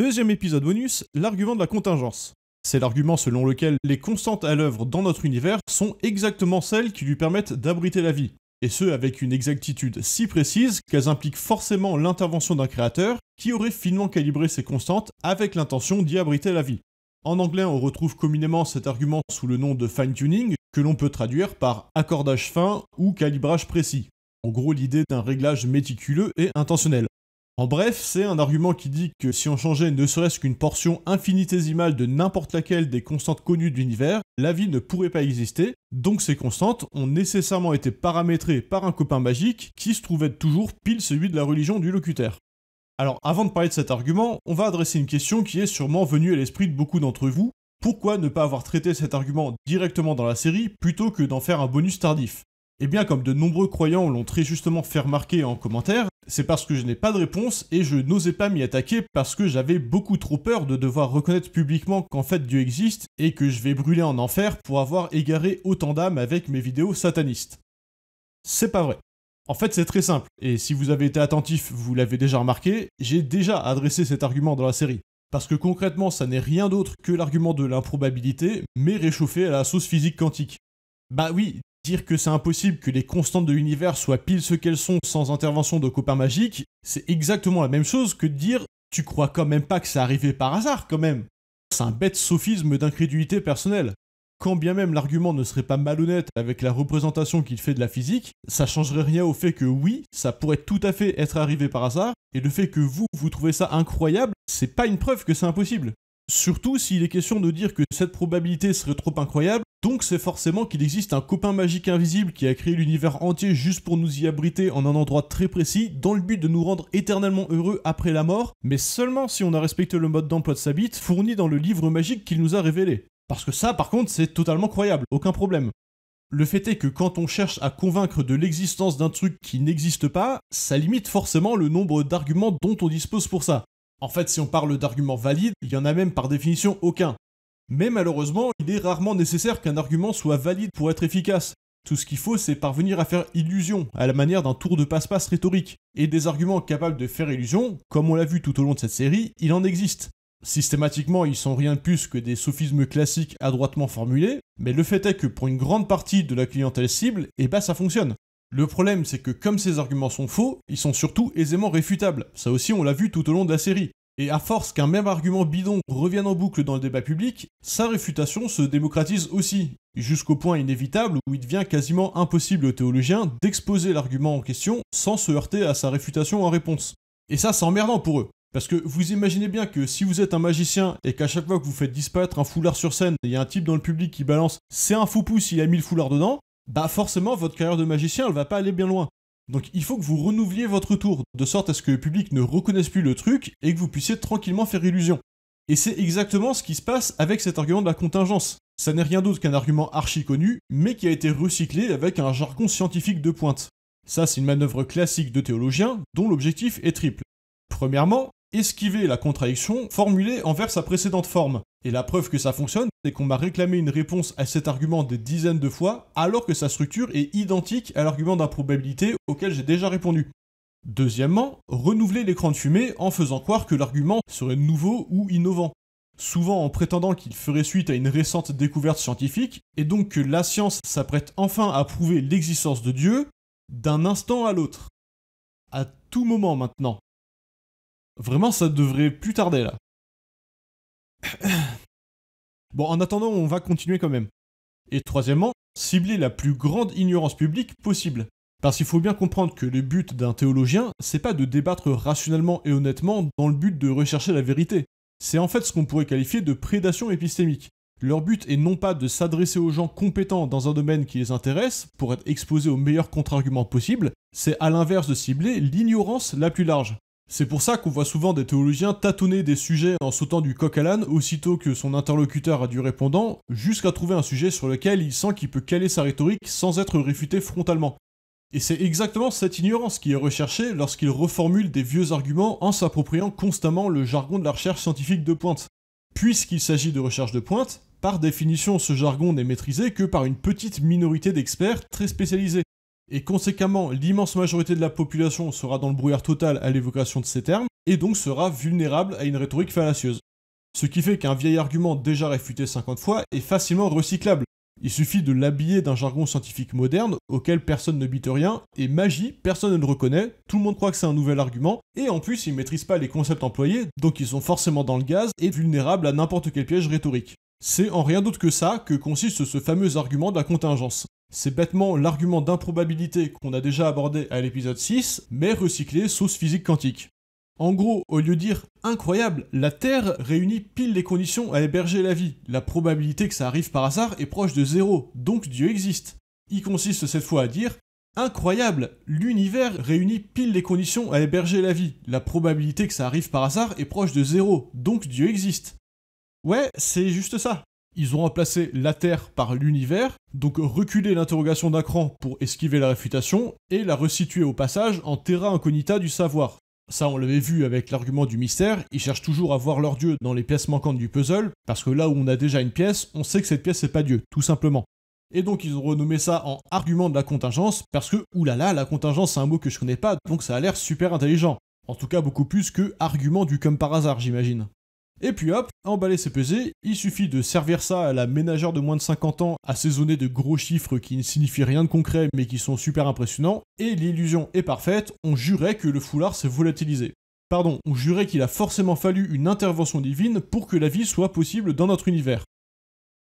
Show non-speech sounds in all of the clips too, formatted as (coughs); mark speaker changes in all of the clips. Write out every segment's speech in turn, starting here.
Speaker 1: Deuxième épisode bonus, l'argument de la contingence. C'est l'argument selon lequel les constantes à l'œuvre dans notre univers sont exactement celles qui lui permettent d'abriter la vie, et ce avec une exactitude si précise qu'elles impliquent forcément l'intervention d'un créateur qui aurait finement calibré ces constantes avec l'intention d'y abriter la vie. En anglais, on retrouve communément cet argument sous le nom de fine-tuning, que l'on peut traduire par accordage fin ou calibrage précis. En gros, l'idée d'un réglage méticuleux et intentionnel. En bref, c'est un argument qui dit que si on changeait ne serait-ce qu'une portion infinitésimale de n'importe laquelle des constantes connues de l'univers, la vie ne pourrait pas exister, donc ces constantes ont nécessairement été paramétrées par un copain magique qui se trouvait toujours pile celui de la religion du locuteur. Alors avant de parler de cet argument, on va adresser une question qui est sûrement venue à l'esprit de beaucoup d'entre vous, pourquoi ne pas avoir traité cet argument directement dans la série plutôt que d'en faire un bonus tardif eh bien, comme de nombreux croyants l'ont très justement fait remarquer en commentaire, c'est parce que je n'ai pas de réponse et je n'osais pas m'y attaquer parce que j'avais beaucoup trop peur de devoir reconnaître publiquement qu'en fait Dieu existe et que je vais brûler en enfer pour avoir égaré autant d'âmes avec mes vidéos satanistes. C'est pas vrai. En fait, c'est très simple, et si vous avez été attentif, vous l'avez déjà remarqué, j'ai déjà adressé cet argument dans la série. Parce que concrètement, ça n'est rien d'autre que l'argument de l'improbabilité, mais réchauffé à la sauce physique quantique. Bah oui, Dire que c'est impossible que les constantes de l'univers soient pile ce qu'elles sont sans intervention de copains magiques, c'est exactement la même chose que de dire tu crois quand même pas que c'est arrivé par hasard quand même. C'est un bête sophisme d'incrédulité personnelle. Quand bien même l'argument ne serait pas malhonnête avec la représentation qu'il fait de la physique, ça changerait rien au fait que oui, ça pourrait tout à fait être arrivé par hasard, et le fait que vous, vous trouvez ça incroyable, c'est pas une preuve que c'est impossible. Surtout s'il est question de dire que cette probabilité serait trop incroyable donc c'est forcément qu'il existe un copain magique invisible qui a créé l'univers entier juste pour nous y abriter en un endroit très précis dans le but de nous rendre éternellement heureux après la mort, mais seulement si on a respecté le mode d'emploi de sa bite fourni dans le livre magique qu'il nous a révélé. Parce que ça par contre c'est totalement croyable, aucun problème. Le fait est que quand on cherche à convaincre de l'existence d'un truc qui n'existe pas, ça limite forcément le nombre d'arguments dont on dispose pour ça. En fait, si on parle d'arguments valides, il y en a même par définition aucun. Mais malheureusement, il est rarement nécessaire qu'un argument soit valide pour être efficace. Tout ce qu'il faut, c'est parvenir à faire illusion, à la manière d'un tour de passe-passe rhétorique. Et des arguments capables de faire illusion, comme on l'a vu tout au long de cette série, il en existe. Systématiquement, ils sont rien de plus que des sophismes classiques adroitement formulés, mais le fait est que pour une grande partie de la clientèle cible, eh ben ça fonctionne. Le problème, c'est que comme ces arguments sont faux, ils sont surtout aisément réfutables. Ça aussi, on l'a vu tout au long de la série. Et à force qu'un même argument bidon revienne en boucle dans le débat public, sa réfutation se démocratise aussi, jusqu'au point inévitable où il devient quasiment impossible aux théologiens d'exposer l'argument en question sans se heurter à sa réfutation en réponse. Et ça, c'est emmerdant pour eux. Parce que vous imaginez bien que si vous êtes un magicien et qu'à chaque fois que vous faites disparaître un foulard sur scène, il y a un type dans le public qui balance c'est un faux pouce, il a mis le foulard dedans, bah forcément votre carrière de magicien elle va pas aller bien loin. Donc il faut que vous renouveliez votre tour, de sorte à ce que le public ne reconnaisse plus le truc et que vous puissiez tranquillement faire illusion. Et c'est exactement ce qui se passe avec cet argument de la contingence. Ça n'est rien d'autre qu'un argument archi connu, mais qui a été recyclé avec un jargon scientifique de pointe. Ça, c'est une manœuvre classique de théologien, dont l'objectif est triple. Premièrement, esquiver la contradiction formulée envers sa précédente forme. Et la preuve que ça fonctionne, c'est qu'on m'a réclamé une réponse à cet argument des dizaines de fois, alors que sa structure est identique à l'argument d'improbabilité auquel j'ai déjà répondu. Deuxièmement, renouveler l'écran de fumée en faisant croire que l'argument serait nouveau ou innovant, souvent en prétendant qu'il ferait suite à une récente découverte scientifique, et donc que la science s'apprête enfin à prouver l'existence de Dieu d'un instant à l'autre. À tout moment maintenant, Vraiment, ça devrait plus tarder là. (coughs) Bon, en attendant, on va continuer quand même. Et troisièmement, cibler la plus grande ignorance publique possible. Parce qu'il faut bien comprendre que le but d'un théologien, c'est pas de débattre rationnellement et honnêtement dans le but de rechercher la vérité. C'est en fait ce qu'on pourrait qualifier de prédation épistémique. Leur but est non pas de s'adresser aux gens compétents dans un domaine qui les intéresse pour être exposés aux meilleurs contre-arguments possibles, c'est à l'inverse de cibler l'ignorance la plus large. C'est pour ça qu'on voit souvent des théologiens tâtonner des sujets en sautant du coq à l'âne aussitôt que son interlocuteur a du répondant, jusqu'à trouver un sujet sur lequel il sent qu'il peut caler sa rhétorique sans être réfuté frontalement. Et c'est exactement cette ignorance qui est recherchée lorsqu'il reformule des vieux arguments en s'appropriant constamment le jargon de la recherche scientifique de pointe. Puisqu'il s'agit de recherche de pointe, par définition ce jargon n'est maîtrisé que par une petite minorité d'experts très spécialisés et conséquemment l'immense majorité de la population sera dans le brouillard total à l'évocation de ces termes, et donc sera vulnérable à une rhétorique fallacieuse. Ce qui fait qu'un vieil argument déjà réfuté 50 fois est facilement recyclable. Il suffit de l'habiller d'un jargon scientifique moderne auquel personne ne bite rien, et magie, personne ne le reconnaît, tout le monde croit que c'est un nouvel argument, et en plus ils maîtrisent pas les concepts employés, donc ils sont forcément dans le gaz et vulnérables à n'importe quel piège rhétorique. C'est en rien d'autre que ça que consiste ce fameux argument de la contingence. C'est bêtement l'argument d'improbabilité qu'on a déjà abordé à l'épisode 6, mais recyclé sous physique quantique. En gros, au lieu de dire incroyable, la Terre réunit pile les conditions à héberger la vie. La probabilité que ça arrive par hasard est proche de zéro, donc Dieu existe. Il consiste cette fois à dire incroyable, l'univers réunit pile les conditions à héberger la vie. La probabilité que ça arrive par hasard est proche de zéro, donc Dieu existe. Ouais, c'est juste ça. Ils ont remplacé la Terre par l'univers, donc reculer l'interrogation d'un pour esquiver la réfutation et la resituer au passage en terra incognita du savoir. Ça, on l'avait vu avec l'argument du mystère, ils cherchent toujours à voir leur dieu dans les pièces manquantes du puzzle, parce que là où on a déjà une pièce, on sait que cette pièce n'est pas dieu, tout simplement. Et donc ils ont renommé ça en argument de la contingence, parce que oulala, la contingence c'est un mot que je connais pas, donc ça a l'air super intelligent. En tout cas beaucoup plus que argument du comme par hasard, j'imagine. Et puis hop, emballer c'est pesé, il suffit de servir ça à la ménagère de moins de 50 ans, assaisonnée de gros chiffres qui ne signifient rien de concret mais qui sont super impressionnants, et l'illusion est parfaite, on jurait que le foulard s'est volatilisé. Pardon, on jurait qu'il a forcément fallu une intervention divine pour que la vie soit possible dans notre univers.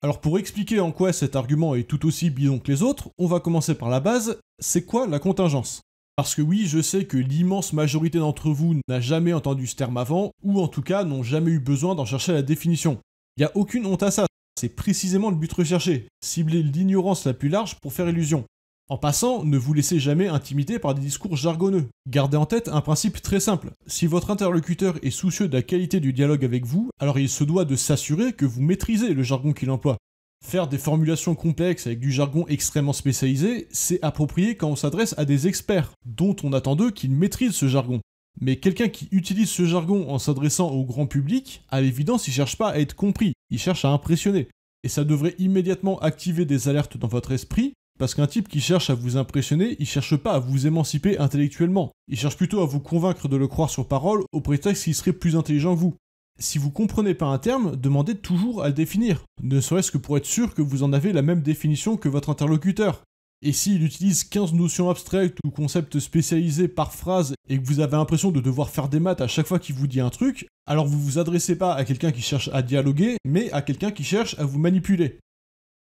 Speaker 1: Alors pour expliquer en quoi cet argument est tout aussi bidon que les autres, on va commencer par la base, c'est quoi la contingence parce que oui, je sais que l'immense majorité d'entre vous n'a jamais entendu ce terme avant, ou en tout cas n'ont jamais eu besoin d'en chercher la définition. Il n'y a aucune honte à ça, c'est précisément le but recherché, cibler l'ignorance la plus large pour faire illusion. En passant, ne vous laissez jamais intimider par des discours jargonneux. Gardez en tête un principe très simple. Si votre interlocuteur est soucieux de la qualité du dialogue avec vous, alors il se doit de s'assurer que vous maîtrisez le jargon qu'il emploie. Faire des formulations complexes avec du jargon extrêmement spécialisé, c'est approprié quand on s'adresse à des experts, dont on attend d'eux qu'ils maîtrisent ce jargon. Mais quelqu'un qui utilise ce jargon en s'adressant au grand public, à l'évidence, il cherche pas à être compris, il cherche à impressionner. Et ça devrait immédiatement activer des alertes dans votre esprit, parce qu'un type qui cherche à vous impressionner, il cherche pas à vous émanciper intellectuellement. Il cherche plutôt à vous convaincre de le croire sur parole au prétexte qu'il serait plus intelligent que vous. Si vous comprenez pas un terme, demandez toujours à le définir, ne serait-ce que pour être sûr que vous en avez la même définition que votre interlocuteur. Et s'il utilise 15 notions abstraites ou concepts spécialisés par phrase et que vous avez l'impression de devoir faire des maths à chaque fois qu'il vous dit un truc, alors vous vous adressez pas à quelqu'un qui cherche à dialoguer, mais à quelqu'un qui cherche à vous manipuler.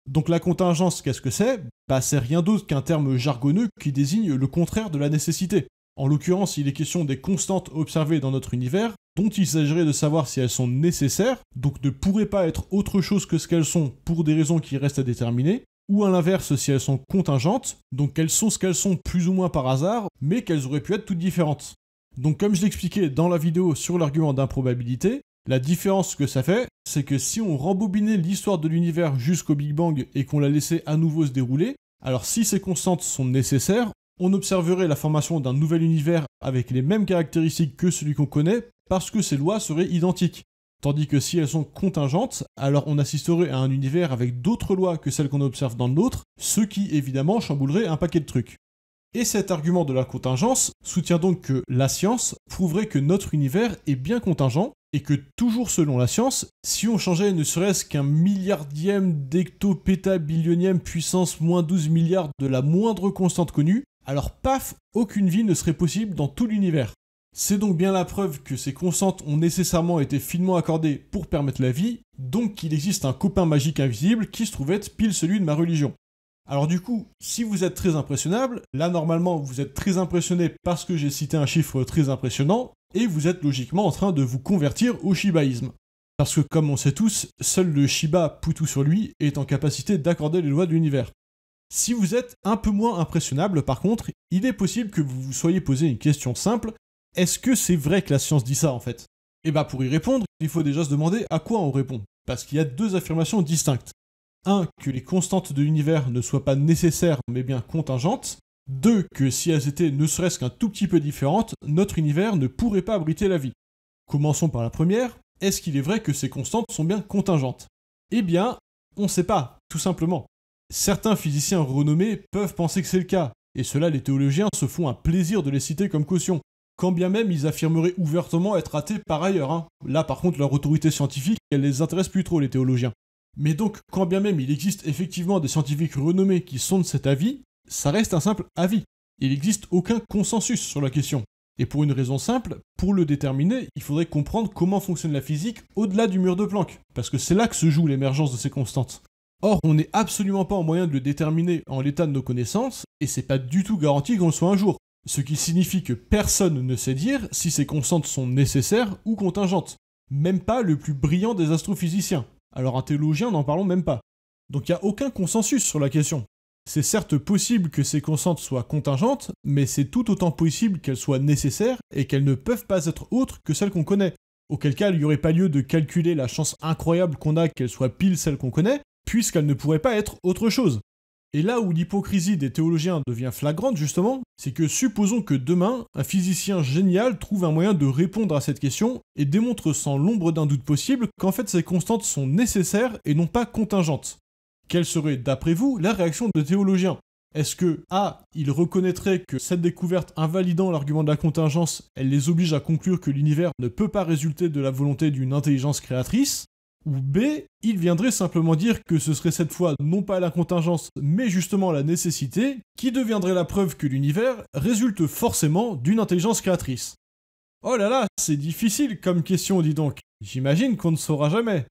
Speaker 1: Donc la contingence, qu'est-ce que c'est Bah c'est rien d'autre qu'un terme jargonneux qui désigne le contraire de la nécessité. En l'occurrence, il est question des constantes observées dans notre univers, dont il s'agirait de savoir si elles sont nécessaires, donc ne pourraient pas être autre chose que ce qu'elles sont pour des raisons qui restent à déterminer, ou à l'inverse si elles sont contingentes, donc qu'elles sont ce qu'elles sont plus ou moins par hasard, mais qu'elles auraient pu être toutes différentes. Donc comme je l'expliquais dans la vidéo sur l'argument d'improbabilité, la différence que ça fait, c'est que si on rembobinait l'histoire de l'univers jusqu'au Big Bang et qu'on la laissait à nouveau se dérouler, alors si ces constantes sont nécessaires, on observerait la formation d'un nouvel univers avec les mêmes caractéristiques que celui qu'on connaît parce que ces lois seraient identiques. Tandis que si elles sont contingentes, alors on assisterait à un univers avec d'autres lois que celles qu'on observe dans le nôtre, ce qui évidemment chamboulerait un paquet de trucs. Et cet argument de la contingence soutient donc que la science prouverait que notre univers est bien contingent et que toujours selon la science, si on changeait ne serait-ce qu'un milliardième d'hectopétabillionième puissance moins 12 milliards de la moindre constante connue, alors paf, aucune vie ne serait possible dans tout l'univers. C'est donc bien la preuve que ces consentes ont nécessairement été finement accordées pour permettre la vie, donc qu'il existe un copain magique invisible qui se trouvait être pile celui de ma religion. Alors du coup, si vous êtes très impressionnable, là normalement vous êtes très impressionné parce que j'ai cité un chiffre très impressionnant, et vous êtes logiquement en train de vous convertir au shibaïsme. Parce que comme on sait tous, seul le Shiba poutou sur lui est en capacité d'accorder les lois de l'univers. Si vous êtes un peu moins impressionnable, par contre, il est possible que vous vous soyez posé une question simple est-ce que c'est vrai que la science dit ça en fait Et eh bah ben, pour y répondre, il faut déjà se demander à quoi on répond, parce qu'il y a deux affirmations distinctes. 1. Que les constantes de l'univers ne soient pas nécessaires mais bien contingentes. 2. Que si elles étaient ne serait-ce qu'un tout petit peu différentes, notre univers ne pourrait pas abriter la vie. Commençons par la première. Est-ce qu'il est vrai que ces constantes sont bien contingentes Eh bien, on sait pas, tout simplement. Certains physiciens renommés peuvent penser que c'est le cas, et cela les théologiens se font un plaisir de les citer comme caution, quand bien même ils affirmeraient ouvertement être athées par ailleurs. Hein. Là par contre leur autorité scientifique, elle les intéresse plus trop les théologiens. Mais donc quand bien même il existe effectivement des scientifiques renommés qui sont de cet avis, ça reste un simple avis. Il n'existe aucun consensus sur la question. Et pour une raison simple, pour le déterminer, il faudrait comprendre comment fonctionne la physique au-delà du mur de Planck, parce que c'est là que se joue l'émergence de ces constantes. Or, on n'est absolument pas en moyen de le déterminer en l'état de nos connaissances, et c'est pas du tout garanti qu'on le soit un jour. Ce qui signifie que personne ne sait dire si ces constantes sont nécessaires ou contingentes. Même pas le plus brillant des astrophysiciens. Alors un théologien, n'en parlons même pas. Donc il n'y a aucun consensus sur la question. C'est certes possible que ces constantes soient contingentes, mais c'est tout autant possible qu'elles soient nécessaires et qu'elles ne peuvent pas être autres que celles qu'on connaît. Auquel cas, il n'y aurait pas lieu de calculer la chance incroyable qu'on a qu'elles soient pile celles qu'on connaît, puisqu'elle ne pourrait pas être autre chose. Et là où l'hypocrisie des théologiens devient flagrante justement, c'est que supposons que demain, un physicien génial trouve un moyen de répondre à cette question et démontre sans l'ombre d'un doute possible qu'en fait ces constantes sont nécessaires et non pas contingentes. Quelle serait, d'après vous, la réaction de théologiens Est-ce que A. Ils reconnaîtraient que cette découverte invalidant l'argument de la contingence, elle les oblige à conclure que l'univers ne peut pas résulter de la volonté d'une intelligence créatrice ou B, il viendrait simplement dire que ce serait cette fois non pas la contingence, mais justement la nécessité, qui deviendrait la preuve que l'univers résulte forcément d'une intelligence créatrice. Oh là là, c'est difficile comme question, dis donc. J'imagine qu'on ne saura jamais.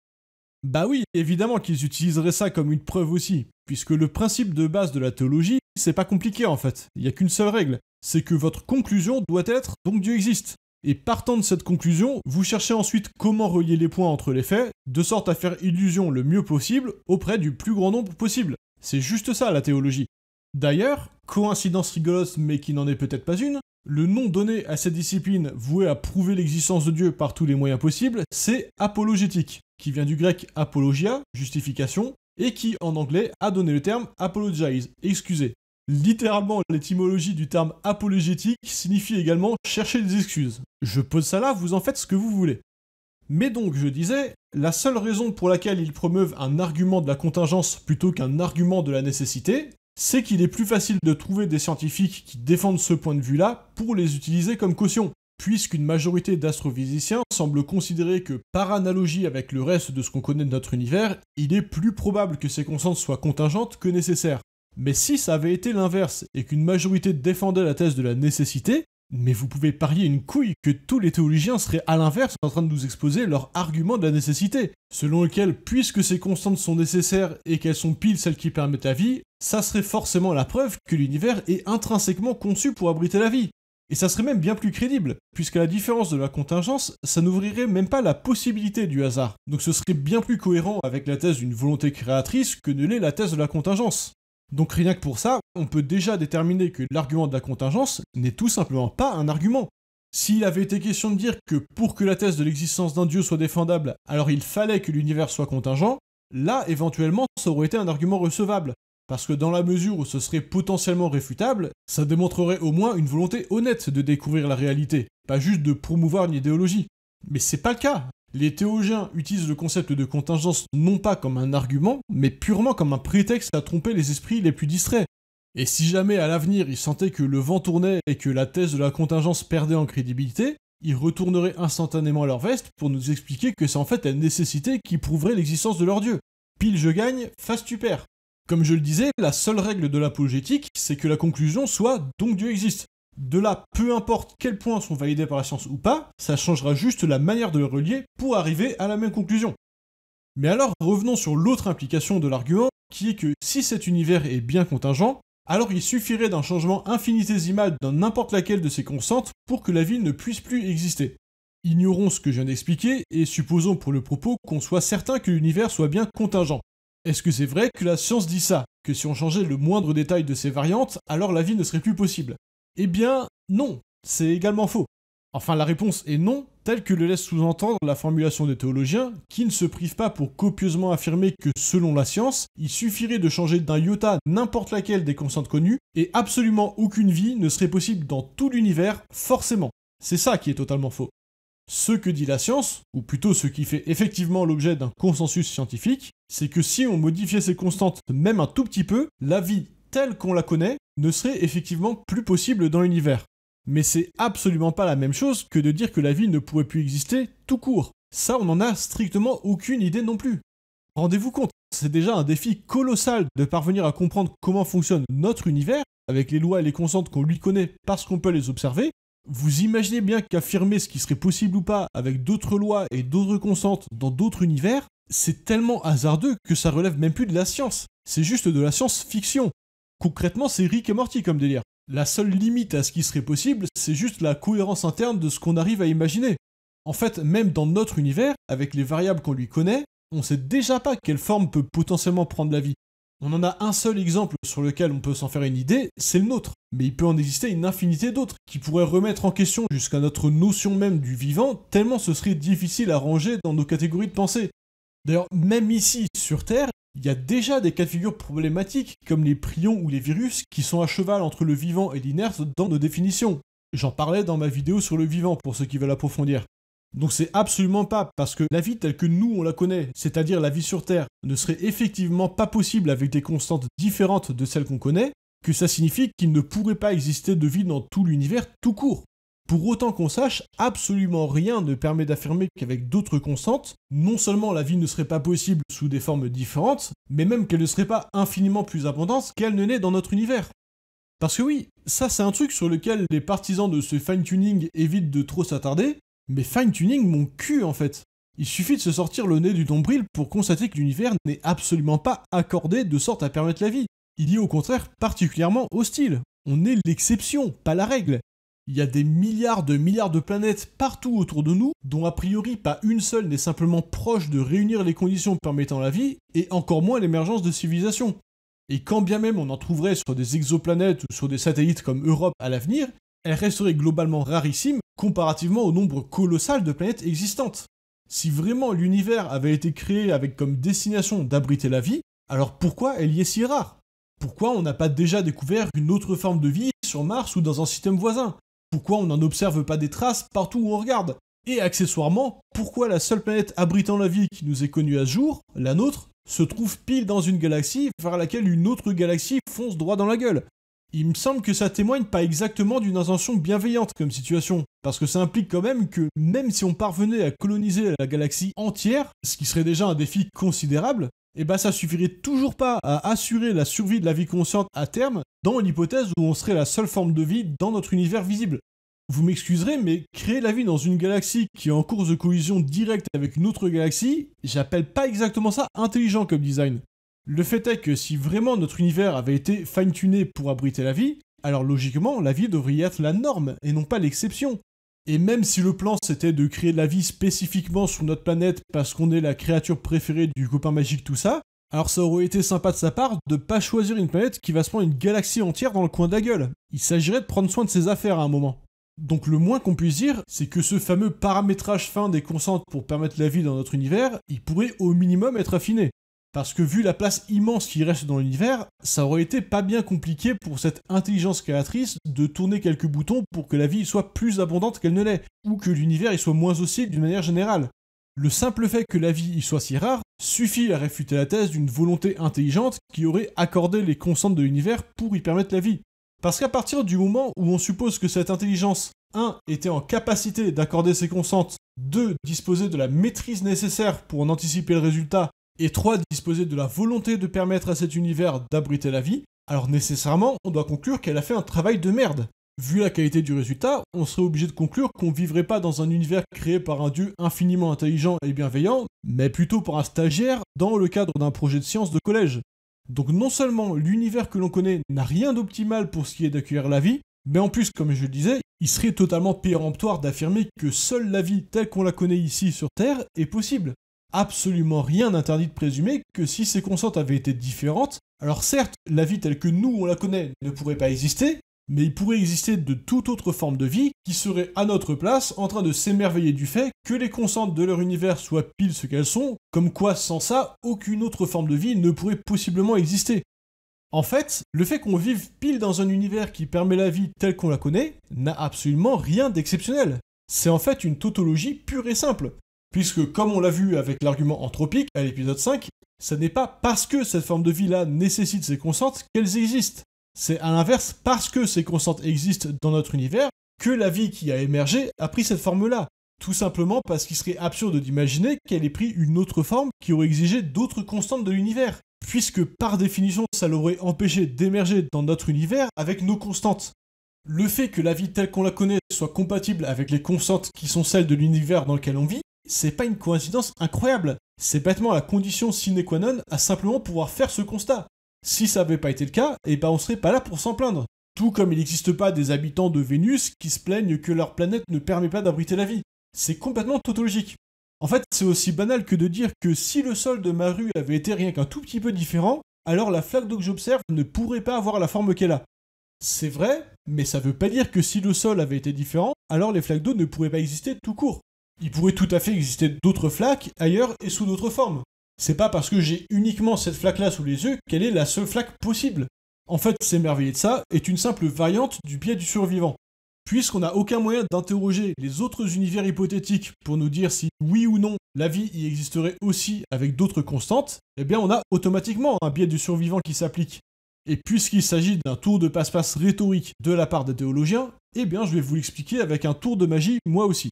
Speaker 1: Bah oui, évidemment qu'ils utiliseraient ça comme une preuve aussi, puisque le principe de base de la théologie, c'est pas compliqué en fait, il n'y a qu'une seule règle, c'est que votre conclusion doit être donc Dieu existe. Et partant de cette conclusion, vous cherchez ensuite comment relier les points entre les faits, de sorte à faire illusion le mieux possible auprès du plus grand nombre possible. C'est juste ça la théologie. D'ailleurs, coïncidence rigolote mais qui n'en est peut-être pas une, le nom donné à cette discipline vouée à prouver l'existence de Dieu par tous les moyens possibles, c'est apologétique, qui vient du grec apologia, justification, et qui en anglais a donné le terme apologize, excuser. Littéralement, l'étymologie du terme apologétique signifie également chercher des excuses. Je pose ça là, vous en faites ce que vous voulez. Mais donc, je disais, la seule raison pour laquelle ils promeuvent un argument de la contingence plutôt qu'un argument de la nécessité, c'est qu'il est plus facile de trouver des scientifiques qui défendent ce point de vue-là pour les utiliser comme caution, puisqu'une majorité d'astrophysiciens semble considérer que, par analogie avec le reste de ce qu'on connaît de notre univers, il est plus probable que ces constantes soient contingentes que nécessaires. Mais si ça avait été l'inverse et qu'une majorité défendait la thèse de la nécessité, mais vous pouvez parier une couille que tous les théologiens seraient à l'inverse en train de nous exposer leur argument de la nécessité, selon lequel puisque ces constantes sont nécessaires et qu'elles sont pile celles qui permettent la vie, ça serait forcément la preuve que l'univers est intrinsèquement conçu pour abriter la vie. Et ça serait même bien plus crédible, puisqu'à la différence de la contingence, ça n'ouvrirait même pas la possibilité du hasard. Donc ce serait bien plus cohérent avec la thèse d'une volonté créatrice que ne l'est la thèse de la contingence. Donc rien que pour ça, on peut déjà déterminer que l'argument de la contingence n'est tout simplement pas un argument. S'il avait été question de dire que pour que la thèse de l'existence d'un dieu soit défendable, alors il fallait que l'univers soit contingent, là éventuellement ça aurait été un argument recevable, parce que dans la mesure où ce serait potentiellement réfutable, ça démontrerait au moins une volonté honnête de découvrir la réalité, pas juste de promouvoir une idéologie. Mais c'est pas le cas, les théologiens utilisent le concept de contingence non pas comme un argument, mais purement comme un prétexte à tromper les esprits les plus distraits. Et si jamais à l'avenir ils sentaient que le vent tournait et que la thèse de la contingence perdait en crédibilité, ils retourneraient instantanément leur veste pour nous expliquer que c'est en fait la nécessité qui prouverait l'existence de leur Dieu. Pile je gagne, face tu perds. Comme je le disais, la seule règle de l'apologétique, c'est que la conclusion soit donc Dieu existe. De là, peu importe quels points sont validés par la science ou pas, ça changera juste la manière de le relier pour arriver à la même conclusion. Mais alors revenons sur l'autre implication de l'argument, qui est que si cet univers est bien contingent, alors il suffirait d'un changement infinitésimal dans n'importe laquelle de ses constantes pour que la vie ne puisse plus exister. Ignorons ce que je viens d'expliquer et supposons pour le propos qu'on soit certain que l'univers soit bien contingent. Est-ce que c'est vrai que la science dit ça Que si on changeait le moindre détail de ses variantes, alors la vie ne serait plus possible eh bien, non, c'est également faux. Enfin, la réponse est non, telle que le laisse sous-entendre la formulation des théologiens, qui ne se privent pas pour copieusement affirmer que, selon la science, il suffirait de changer d'un iota n'importe laquelle des constantes connues, et absolument aucune vie ne serait possible dans tout l'univers, forcément. C'est ça qui est totalement faux. Ce que dit la science, ou plutôt ce qui fait effectivement l'objet d'un consensus scientifique, c'est que si on modifiait ces constantes même un tout petit peu, la vie telle qu'on la connaît ne serait effectivement plus possible dans l'univers. Mais c'est absolument pas la même chose que de dire que la vie ne pourrait plus exister tout court. Ça, on n'en a strictement aucune idée non plus. Rendez-vous compte, c'est déjà un défi colossal de parvenir à comprendre comment fonctionne notre univers, avec les lois et les constantes qu'on lui connaît parce qu'on peut les observer. Vous imaginez bien qu'affirmer ce qui serait possible ou pas avec d'autres lois et d'autres constantes dans d'autres univers, c'est tellement hasardeux que ça relève même plus de la science. C'est juste de la science-fiction. Concrètement, c'est Rick et Morty comme délire. La seule limite à ce qui serait possible, c'est juste la cohérence interne de ce qu'on arrive à imaginer. En fait, même dans notre univers, avec les variables qu'on lui connaît, on sait déjà pas quelle forme peut potentiellement prendre la vie. On en a un seul exemple sur lequel on peut s'en faire une idée, c'est le nôtre. Mais il peut en exister une infinité d'autres qui pourraient remettre en question jusqu'à notre notion même du vivant, tellement ce serait difficile à ranger dans nos catégories de pensée. D'ailleurs, même ici, sur Terre, il y a déjà des cas de figure problématiques, comme les prions ou les virus, qui sont à cheval entre le vivant et l'inerte dans nos définitions. J'en parlais dans ma vidéo sur le vivant pour ceux qui veulent approfondir. Donc c'est absolument pas parce que la vie telle que nous on la connaît, c'est-à-dire la vie sur Terre, ne serait effectivement pas possible avec des constantes différentes de celles qu'on connaît, que ça signifie qu'il ne pourrait pas exister de vie dans tout l'univers tout court. Pour autant qu'on sache, absolument rien ne permet d'affirmer qu'avec d'autres constantes, non seulement la vie ne serait pas possible sous des formes différentes, mais même qu'elle ne serait pas infiniment plus abondante qu'elle ne l'est dans notre univers. Parce que oui, ça c'est un truc sur lequel les partisans de ce fine-tuning évitent de trop s'attarder, mais fine-tuning mon cul en fait. Il suffit de se sortir le nez du nombril pour constater que l'univers n'est absolument pas accordé de sorte à permettre la vie. Il y est au contraire particulièrement hostile. On est l'exception, pas la règle. Il y a des milliards de milliards de planètes partout autour de nous, dont a priori pas une seule n'est simplement proche de réunir les conditions permettant la vie, et encore moins l'émergence de civilisations. Et quand bien même on en trouverait sur des exoplanètes ou sur des satellites comme Europe à l'avenir, elles resteraient globalement rarissimes comparativement au nombre colossal de planètes existantes. Si vraiment l'univers avait été créé avec comme destination d'abriter la vie, alors pourquoi elle y est si rare Pourquoi on n'a pas déjà découvert une autre forme de vie sur Mars ou dans un système voisin pourquoi on n'en observe pas des traces partout où on regarde Et accessoirement, pourquoi la seule planète abritant la vie qui nous est connue à ce jour, la nôtre, se trouve pile dans une galaxie vers laquelle une autre galaxie fonce droit dans la gueule il me semble que ça témoigne pas exactement d'une intention bienveillante comme situation, parce que ça implique quand même que même si on parvenait à coloniser la galaxie entière, ce qui serait déjà un défi considérable, et eh ben ça suffirait toujours pas à assurer la survie de la vie consciente à terme dans l'hypothèse où on serait la seule forme de vie dans notre univers visible. Vous m'excuserez, mais créer la vie dans une galaxie qui est en course de collision directe avec une autre galaxie, j'appelle pas exactement ça intelligent comme design. Le fait est que si vraiment notre univers avait été fine-tuné pour abriter la vie, alors logiquement, la vie devrait être la norme et non pas l'exception. Et même si le plan c'était de créer de la vie spécifiquement sur notre planète parce qu'on est la créature préférée du copain magique, tout ça, alors ça aurait été sympa de sa part de pas choisir une planète qui va se prendre une galaxie entière dans le coin de la gueule. Il s'agirait de prendre soin de ses affaires à un moment. Donc le moins qu'on puisse dire, c'est que ce fameux paramétrage fin des consentes pour permettre la vie dans notre univers, il pourrait au minimum être affiné. Parce que vu la place immense qui reste dans l'univers, ça aurait été pas bien compliqué pour cette intelligence créatrice de tourner quelques boutons pour que la vie soit plus abondante qu'elle ne l'est, ou que l'univers y soit moins hostile d'une manière générale. Le simple fait que la vie y soit si rare suffit à réfuter la thèse d'une volonté intelligente qui aurait accordé les consentes de l'univers pour y permettre la vie. Parce qu'à partir du moment où on suppose que cette intelligence 1 était en capacité d'accorder ses consentes, 2 disposait de la maîtrise nécessaire pour en anticiper le résultat, et 3. Disposer de la volonté de permettre à cet univers d'abriter la vie, alors nécessairement, on doit conclure qu'elle a fait un travail de merde. Vu la qualité du résultat, on serait obligé de conclure qu'on vivrait pas dans un univers créé par un dieu infiniment intelligent et bienveillant, mais plutôt par un stagiaire dans le cadre d'un projet de science de collège. Donc non seulement l'univers que l'on connaît n'a rien d'optimal pour ce qui est d'accueillir la vie, mais en plus, comme je le disais, il serait totalement péremptoire d'affirmer que seule la vie telle qu'on la connaît ici sur Terre est possible absolument rien n'interdit de présumer que si ces consentes avaient été différentes, alors certes, la vie telle que nous on la connaît ne pourrait pas exister, mais il pourrait exister de toute autre forme de vie qui serait à notre place en train de s'émerveiller du fait que les consentes de leur univers soient pile ce qu'elles sont, comme quoi sans ça, aucune autre forme de vie ne pourrait possiblement exister. En fait, le fait qu'on vive pile dans un univers qui permet la vie telle qu'on la connaît n'a absolument rien d'exceptionnel. C'est en fait une tautologie pure et simple. Puisque, comme on l'a vu avec l'argument anthropique à l'épisode 5, ce n'est pas parce que cette forme de vie-là nécessite ces constantes qu'elles existent. C'est à l'inverse parce que ces constantes existent dans notre univers que la vie qui a émergé a pris cette forme-là. Tout simplement parce qu'il serait absurde d'imaginer qu'elle ait pris une autre forme qui aurait exigé d'autres constantes de l'univers. Puisque par définition, ça l'aurait empêché d'émerger dans notre univers avec nos constantes. Le fait que la vie telle qu'on la connaît soit compatible avec les constantes qui sont celles de l'univers dans lequel on vit c'est pas une coïncidence incroyable. C'est bêtement la condition sine qua non à simplement pouvoir faire ce constat. Si ça avait pas été le cas, et eh ben on serait pas là pour s'en plaindre. Tout comme il n'existe pas des habitants de Vénus qui se plaignent que leur planète ne permet pas d'abriter la vie. C'est complètement tautologique. En fait, c'est aussi banal que de dire que si le sol de ma rue avait été rien qu'un tout petit peu différent, alors la flaque d'eau que j'observe ne pourrait pas avoir la forme qu'elle a. C'est vrai, mais ça veut pas dire que si le sol avait été différent, alors les flaques d'eau ne pourraient pas exister tout court il pourrait tout à fait exister d'autres flaques ailleurs et sous d'autres formes. C'est pas parce que j'ai uniquement cette flaque-là sous les yeux qu'elle est la seule flaque possible. En fait, s'émerveiller de ça est une simple variante du biais du survivant. Puisqu'on n'a aucun moyen d'interroger les autres univers hypothétiques pour nous dire si oui ou non la vie y existerait aussi avec d'autres constantes, eh bien on a automatiquement un biais du survivant qui s'applique. Et puisqu'il s'agit d'un tour de passe-passe rhétorique de la part des théologiens, eh bien je vais vous l'expliquer avec un tour de magie moi aussi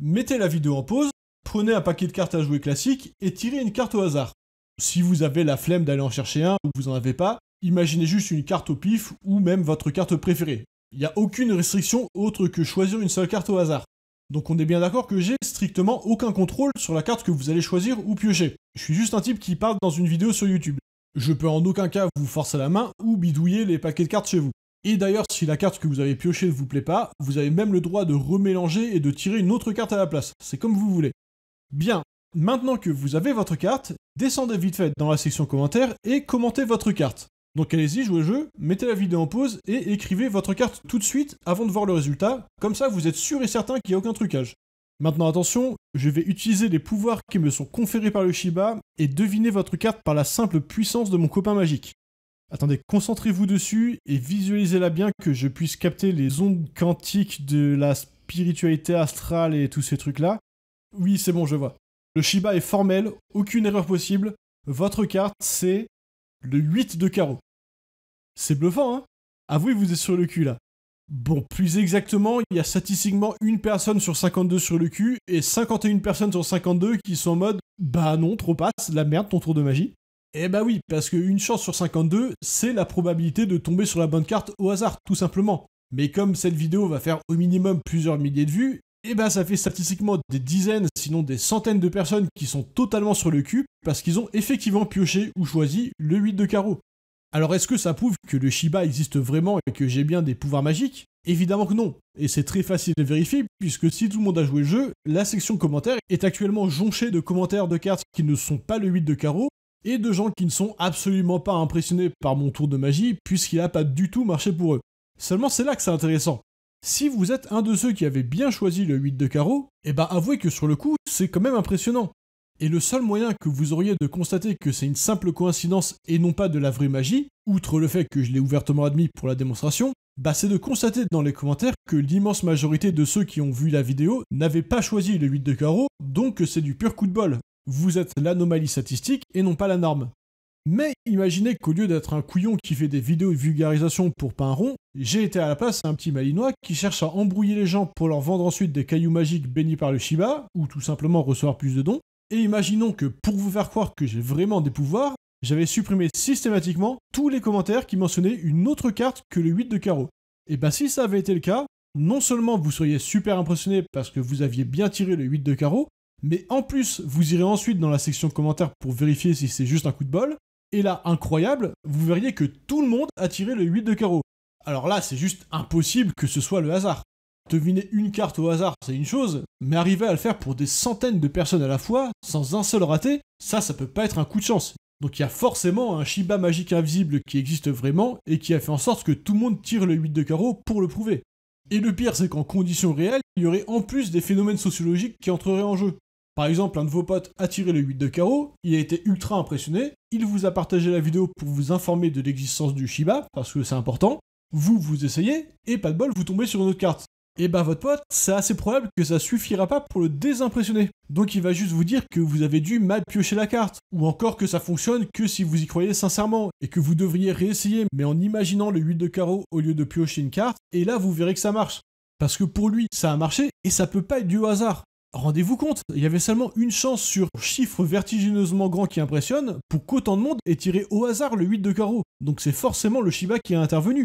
Speaker 1: mettez la vidéo en pause, prenez un paquet de cartes à jouer classique et tirez une carte au hasard. Si vous avez la flemme d'aller en chercher un ou vous en avez pas, imaginez juste une carte au pif ou même votre carte préférée. Il n'y a aucune restriction autre que choisir une seule carte au hasard. Donc on est bien d'accord que j'ai strictement aucun contrôle sur la carte que vous allez choisir ou piocher. Je suis juste un type qui parle dans une vidéo sur YouTube. Je peux en aucun cas vous forcer la main ou bidouiller les paquets de cartes chez vous. Et d'ailleurs, si la carte que vous avez piochée ne vous plaît pas, vous avez même le droit de remélanger et de tirer une autre carte à la place. C'est comme vous voulez. Bien, maintenant que vous avez votre carte, descendez vite fait dans la section commentaires et commentez votre carte. Donc allez-y, jouez le jeu, mettez la vidéo en pause et écrivez votre carte tout de suite avant de voir le résultat, comme ça vous êtes sûr et certain qu'il n'y a aucun trucage. Maintenant attention, je vais utiliser les pouvoirs qui me sont conférés par le Shiba et deviner votre carte par la simple puissance de mon copain magique. Attendez, concentrez-vous dessus et visualisez-la bien que je puisse capter les ondes quantiques de la spiritualité astrale et tous ces trucs-là. Oui, c'est bon, je vois. Le Shiba est formel, aucune erreur possible. Votre carte, c'est le 8 de carreau. C'est bluffant, hein Avouez, vous êtes sur le cul, là. Bon, plus exactement, il y a statistiquement une personne sur 52 sur le cul et 51 personnes sur 52 qui sont en mode « Bah non, trop passe, la merde, ton tour de magie ». Eh bah oui, parce qu'une chance sur 52, c'est la probabilité de tomber sur la bonne carte au hasard, tout simplement. Mais comme cette vidéo va faire au minimum plusieurs milliers de vues, eh ben ça fait statistiquement des dizaines, sinon des centaines de personnes qui sont totalement sur le cul parce qu'ils ont effectivement pioché ou choisi le 8 de carreau. Alors est-ce que ça prouve que le Shiba existe vraiment et que j'ai bien des pouvoirs magiques Évidemment que non, et c'est très facile de vérifier puisque si tout le monde a joué le jeu, la section commentaires est actuellement jonchée de commentaires de cartes qui ne sont pas le 8 de carreau et de gens qui ne sont absolument pas impressionnés par mon tour de magie puisqu'il n'a pas du tout marché pour eux. Seulement c'est là que c'est intéressant. Si vous êtes un de ceux qui avait bien choisi le 8 de carreau, eh ben avouez que sur le coup, c'est quand même impressionnant. Et le seul moyen que vous auriez de constater que c'est une simple coïncidence et non pas de la vraie magie, outre le fait que je l'ai ouvertement admis pour la démonstration, bah c'est de constater dans les commentaires que l'immense majorité de ceux qui ont vu la vidéo n'avaient pas choisi le 8 de carreau, donc que c'est du pur coup de bol, vous êtes l'anomalie statistique et non pas la norme. Mais imaginez qu'au lieu d'être un couillon qui fait des vidéos de vulgarisation pour pain rond, j'ai été à la place un petit malinois qui cherche à embrouiller les gens pour leur vendre ensuite des cailloux magiques bénis par le Shiba, ou tout simplement recevoir plus de dons, et imaginons que pour vous faire croire que j'ai vraiment des pouvoirs, j'avais supprimé systématiquement tous les commentaires qui mentionnaient une autre carte que le 8 de carreau. Et eh bah ben, si ça avait été le cas, non seulement vous seriez super impressionné parce que vous aviez bien tiré le 8 de carreau, mais en plus, vous irez ensuite dans la section commentaires pour vérifier si c'est juste un coup de bol. Et là, incroyable, vous verriez que tout le monde a tiré le 8 de carreau. Alors là, c'est juste impossible que ce soit le hasard. Deviner une carte au hasard, c'est une chose, mais arriver à le faire pour des centaines de personnes à la fois, sans un seul raté, ça, ça peut pas être un coup de chance. Donc il y a forcément un Shiba magique invisible qui existe vraiment et qui a fait en sorte que tout le monde tire le 8 de carreau pour le prouver. Et le pire, c'est qu'en conditions réelles, il y aurait en plus des phénomènes sociologiques qui entreraient en jeu. Par exemple, un de vos potes a tiré le 8 de carreau, il a été ultra impressionné, il vous a partagé la vidéo pour vous informer de l'existence du Shiba, parce que c'est important, vous, vous essayez, et pas de bol, vous tombez sur une autre carte. Et eh bah ben, votre pote, c'est assez probable que ça suffira pas pour le désimpressionner. Donc il va juste vous dire que vous avez dû mal piocher la carte, ou encore que ça fonctionne que si vous y croyez sincèrement, et que vous devriez réessayer, mais en imaginant le 8 de carreau au lieu de piocher une carte, et là vous verrez que ça marche. Parce que pour lui, ça a marché et ça peut pas être du hasard. Rendez-vous compte, il y avait seulement une chance sur chiffre vertigineusement grand qui impressionne pour qu'autant de monde ait tiré au hasard le 8 de carreau, donc c'est forcément le Shiba qui a intervenu.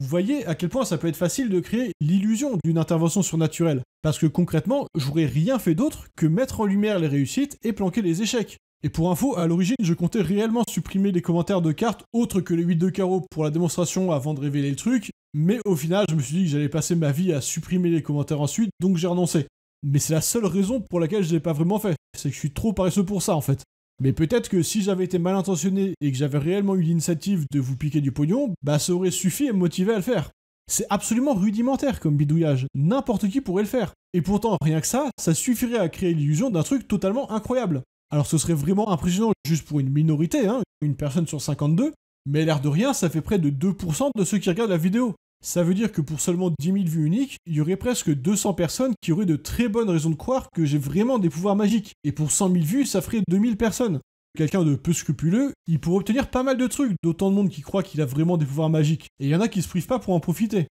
Speaker 1: Vous voyez à quel point ça peut être facile de créer l'illusion d'une intervention surnaturelle, parce que concrètement, j'aurais rien fait d'autre que mettre en lumière les réussites et planquer les échecs. Et pour info, à l'origine, je comptais réellement supprimer les commentaires de cartes autres que les 8 de carreau pour la démonstration avant de révéler le truc, mais au final, je me suis dit que j'allais passer ma vie à supprimer les commentaires ensuite, donc j'ai renoncé mais c'est la seule raison pour laquelle je l'ai pas vraiment fait. C'est que je suis trop paresseux pour ça en fait. Mais peut-être que si j'avais été mal intentionné et que j'avais réellement eu l'initiative de vous piquer du pognon, bah ça aurait suffi à me motiver à le faire. C'est absolument rudimentaire comme bidouillage, n'importe qui pourrait le faire. Et pourtant, rien que ça, ça suffirait à créer l'illusion d'un truc totalement incroyable. Alors ce serait vraiment impressionnant juste pour une minorité, hein, une personne sur 52, mais l'air de rien, ça fait près de 2% de ceux qui regardent la vidéo. Ça veut dire que pour seulement 10 000 vues uniques, il y aurait presque 200 personnes qui auraient de très bonnes raisons de croire que j'ai vraiment des pouvoirs magiques. Et pour 100 000 vues, ça ferait 2000 personnes. Quelqu'un de peu scrupuleux, il pourrait obtenir pas mal de trucs, d'autant de monde qui croit qu'il a vraiment des pouvoirs magiques. Et il y en a qui se privent pas pour en profiter.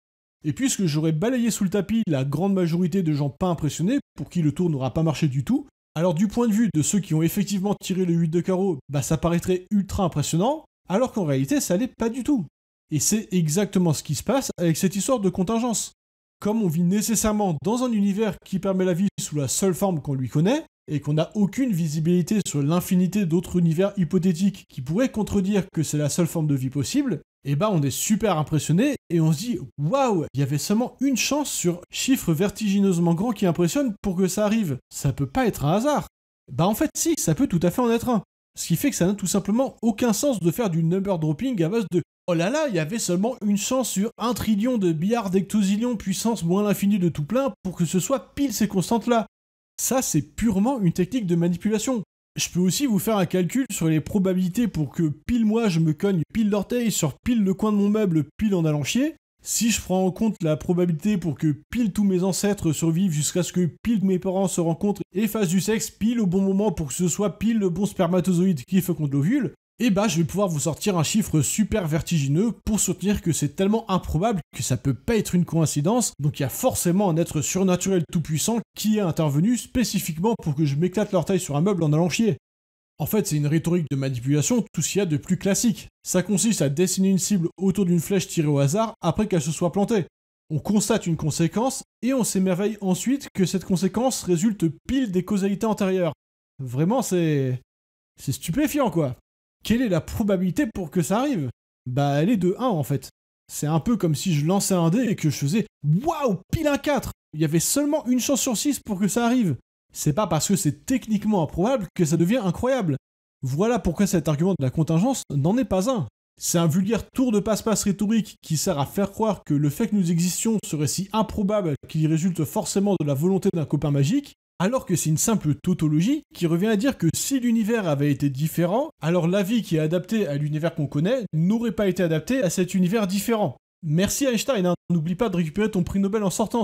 Speaker 1: Et puisque j'aurais balayé sous le tapis la grande majorité de gens pas impressionnés, pour qui le tour n'aura pas marché du tout, alors du point de vue de ceux qui ont effectivement tiré le 8 de carreau, bah ça paraîtrait ultra impressionnant, alors qu'en réalité ça l'est pas du tout. Et c'est exactement ce qui se passe avec cette histoire de contingence. Comme on vit nécessairement dans un univers qui permet la vie sous la seule forme qu'on lui connaît, et qu'on n'a aucune visibilité sur l'infinité d'autres univers hypothétiques qui pourraient contredire que c'est la seule forme de vie possible, eh ben on est super impressionné et on se dit waouh, il y avait seulement une chance sur chiffres vertigineusement grands qui impressionne pour que ça arrive. Ça peut pas être un hasard. Bah en fait si, ça peut tout à fait en être un. Ce qui fait que ça n'a tout simplement aucun sens de faire du number dropping à base de Oh là là, il y avait seulement une chance sur un trillion de billards d'ectosillions puissance moins l'infini de tout plein pour que ce soit pile ces constantes-là. Ça, c'est purement une technique de manipulation. Je peux aussi vous faire un calcul sur les probabilités pour que pile moi je me cogne pile l'orteil sur pile le coin de mon meuble pile en allant chier. Si je prends en compte la probabilité pour que pile tous mes ancêtres survivent jusqu'à ce que pile mes parents se rencontrent et fassent du sexe pile au bon moment pour que ce soit pile le bon spermatozoïde qui contre l'ovule, et eh bah ben, je vais pouvoir vous sortir un chiffre super vertigineux pour soutenir que c'est tellement improbable que ça peut pas être une coïncidence, donc il y a forcément un être surnaturel tout puissant qui est intervenu spécifiquement pour que je m'éclate l'orteil sur un meuble en allant chier. En fait, c'est une rhétorique de manipulation tout ce qu'il y a de plus classique. Ça consiste à dessiner une cible autour d'une flèche tirée au hasard après qu'elle se soit plantée. On constate une conséquence et on s'émerveille ensuite que cette conséquence résulte pile des causalités antérieures. Vraiment, c'est. c'est stupéfiant quoi quelle est la probabilité pour que ça arrive Bah elle est de 1 en fait. C'est un peu comme si je lançais un dé et que je faisais Waouh, pile un 4 Il y avait seulement une chance sur 6 pour que ça arrive. C'est pas parce que c'est techniquement improbable que ça devient incroyable. Voilà pourquoi cet argument de la contingence n'en est pas un. C'est un vulgaire tour de passe-passe rhétorique qui sert à faire croire que le fait que nous existions serait si improbable qu'il résulte forcément de la volonté d'un copain magique, alors que c'est une simple tautologie qui revient à dire que si l'univers avait été différent, alors la vie qui est adaptée à l'univers qu'on connaît n'aurait pas été adaptée à cet univers différent. Merci Einstein, hein. n'oublie pas de récupérer ton prix Nobel en sortant.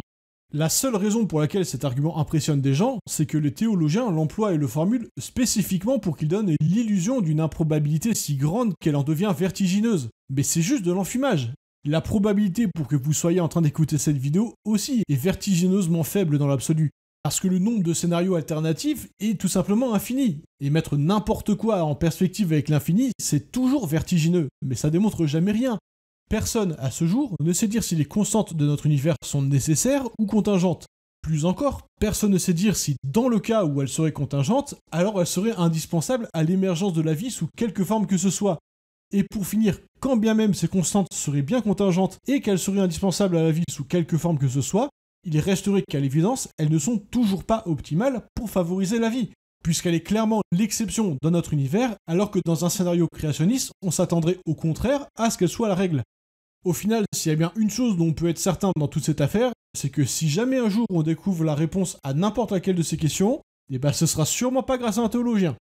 Speaker 1: La seule raison pour laquelle cet argument impressionne des gens, c'est que les théologiens l'emploient et le formulent spécifiquement pour qu'il donne l'illusion d'une improbabilité si grande qu'elle en devient vertigineuse. Mais c'est juste de l'enfumage. La probabilité pour que vous soyez en train d'écouter cette vidéo aussi est vertigineusement faible dans l'absolu. Parce que le nombre de scénarios alternatifs est tout simplement infini. Et mettre n'importe quoi en perspective avec l'infini, c'est toujours vertigineux, mais ça démontre jamais rien. Personne, à ce jour, ne sait dire si les constantes de notre univers sont nécessaires ou contingentes. Plus encore, personne ne sait dire si, dans le cas où elles seraient contingentes, alors elles seraient indispensables à l'émergence de la vie sous quelque forme que ce soit. Et pour finir, quand bien même ces constantes seraient bien contingentes et qu'elles seraient indispensables à la vie sous quelque forme que ce soit, il resterait qu'à l'évidence, elles ne sont toujours pas optimales pour favoriser la vie, puisqu'elle est clairement l'exception dans notre univers, alors que dans un scénario créationniste, on s'attendrait au contraire à ce qu'elle soit la règle. Au final, s'il y a bien une chose dont on peut être certain dans toute cette affaire, c'est que si jamais un jour on découvre la réponse à n'importe laquelle de ces questions, eh ben ce sera sûrement pas grâce à un théologien.